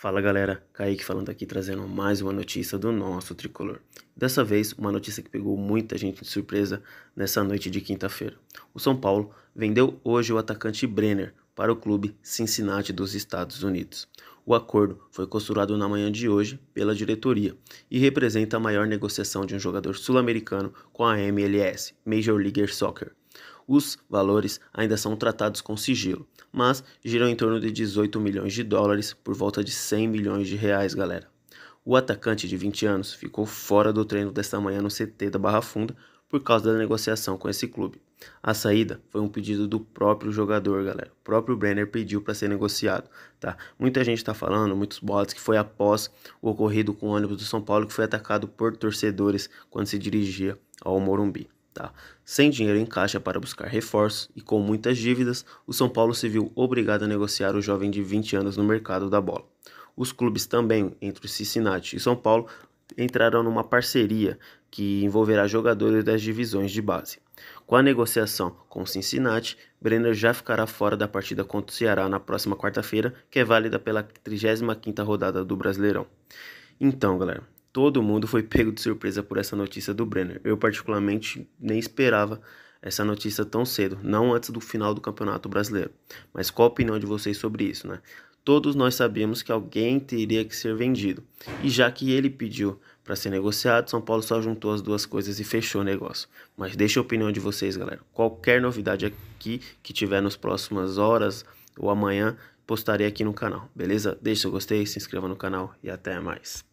Fala galera, Kaique falando aqui trazendo mais uma notícia do nosso tricolor. Dessa vez, uma notícia que pegou muita gente de surpresa nessa noite de quinta-feira. O São Paulo vendeu hoje o atacante Brenner para o clube Cincinnati dos Estados Unidos. O acordo foi costurado na manhã de hoje pela diretoria e representa a maior negociação de um jogador sul-americano com a MLS, Major League Soccer, os valores ainda são tratados com sigilo, mas giram em torno de 18 milhões de dólares, por volta de 100 milhões de reais, galera. O atacante de 20 anos ficou fora do treino desta manhã no CT da Barra Funda por causa da negociação com esse clube. A saída foi um pedido do próprio jogador, galera. O próprio Brenner pediu para ser negociado, tá? Muita gente está falando, muitos bots, que foi após o ocorrido com o ônibus do São Paulo que foi atacado por torcedores quando se dirigia ao Morumbi. Tá? Sem dinheiro em caixa para buscar reforços e com muitas dívidas, o São Paulo se viu obrigado a negociar o jovem de 20 anos no mercado da bola. Os clubes também, entre Cincinnati e São Paulo, entraram numa parceria que envolverá jogadores das divisões de base. Com a negociação com Cincinnati, Brenner já ficará fora da partida contra o Ceará na próxima quarta-feira, que é válida pela 35ª rodada do Brasileirão. Então, galera, Todo mundo foi pego de surpresa por essa notícia do Brenner. Eu, particularmente, nem esperava essa notícia tão cedo, não antes do final do Campeonato Brasileiro. Mas qual a opinião de vocês sobre isso, né? Todos nós sabíamos que alguém teria que ser vendido. E já que ele pediu para ser negociado, São Paulo só juntou as duas coisas e fechou o negócio. Mas deixa a opinião de vocês, galera. Qualquer novidade aqui que tiver nas próximas horas ou amanhã, postarei aqui no canal, beleza? Deixe seu gostei, se inscreva no canal e até mais.